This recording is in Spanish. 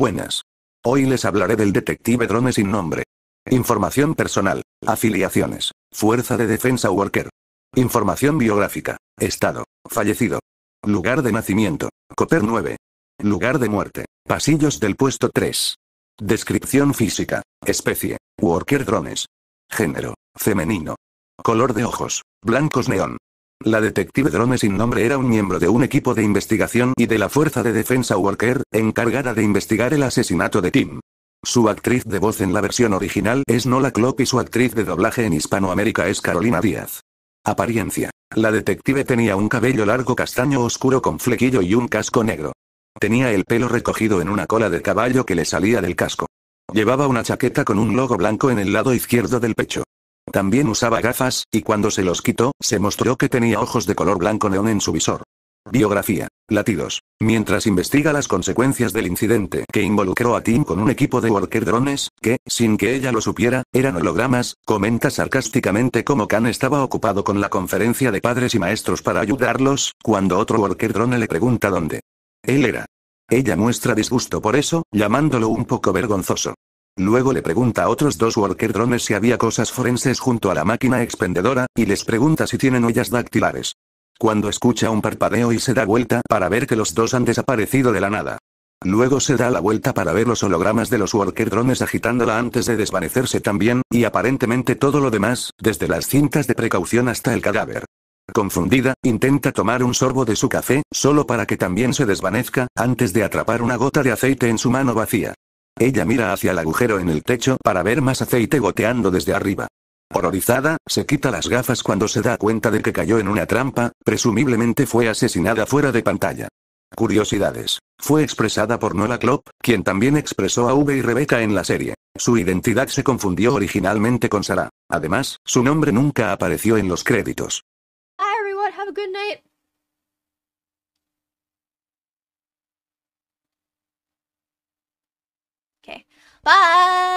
Buenas. Hoy les hablaré del detective drone sin nombre. Información personal, afiliaciones, Fuerza de Defensa Worker. Información biográfica, estado, fallecido. Lugar de nacimiento, Coper 9. Lugar de muerte, pasillos del puesto 3. Descripción física, especie, Worker drones. Género, femenino. Color de ojos, blancos neón, la detective Drone sin nombre era un miembro de un equipo de investigación y de la Fuerza de Defensa worker, encargada de investigar el asesinato de Tim. Su actriz de voz en la versión original es Nola Clock y su actriz de doblaje en Hispanoamérica es Carolina Díaz. Apariencia. La detective tenía un cabello largo castaño oscuro con flequillo y un casco negro. Tenía el pelo recogido en una cola de caballo que le salía del casco. Llevaba una chaqueta con un logo blanco en el lado izquierdo del pecho. También usaba gafas, y cuando se los quitó, se mostró que tenía ojos de color blanco neón en su visor. Biografía. Latidos. Mientras investiga las consecuencias del incidente que involucró a Tim con un equipo de worker drones, que, sin que ella lo supiera, eran hologramas, comenta sarcásticamente cómo Khan estaba ocupado con la conferencia de padres y maestros para ayudarlos, cuando otro worker drone le pregunta dónde. Él era. Ella muestra disgusto por eso, llamándolo un poco vergonzoso. Luego le pregunta a otros dos worker drones si había cosas forenses junto a la máquina expendedora, y les pregunta si tienen huellas dactilares. Cuando escucha un parpadeo y se da vuelta para ver que los dos han desaparecido de la nada. Luego se da la vuelta para ver los hologramas de los worker drones agitándola antes de desvanecerse también, y aparentemente todo lo demás, desde las cintas de precaución hasta el cadáver. Confundida, intenta tomar un sorbo de su café, solo para que también se desvanezca, antes de atrapar una gota de aceite en su mano vacía. Ella mira hacia el agujero en el techo para ver más aceite goteando desde arriba. Horrorizada, se quita las gafas cuando se da cuenta de que cayó en una trampa, presumiblemente fue asesinada fuera de pantalla. Curiosidades. Fue expresada por Nola Klopp, quien también expresó a V y Rebecca en la serie. Su identidad se confundió originalmente con Sarah. Además, su nombre nunca apareció en los créditos. Okay. Bye!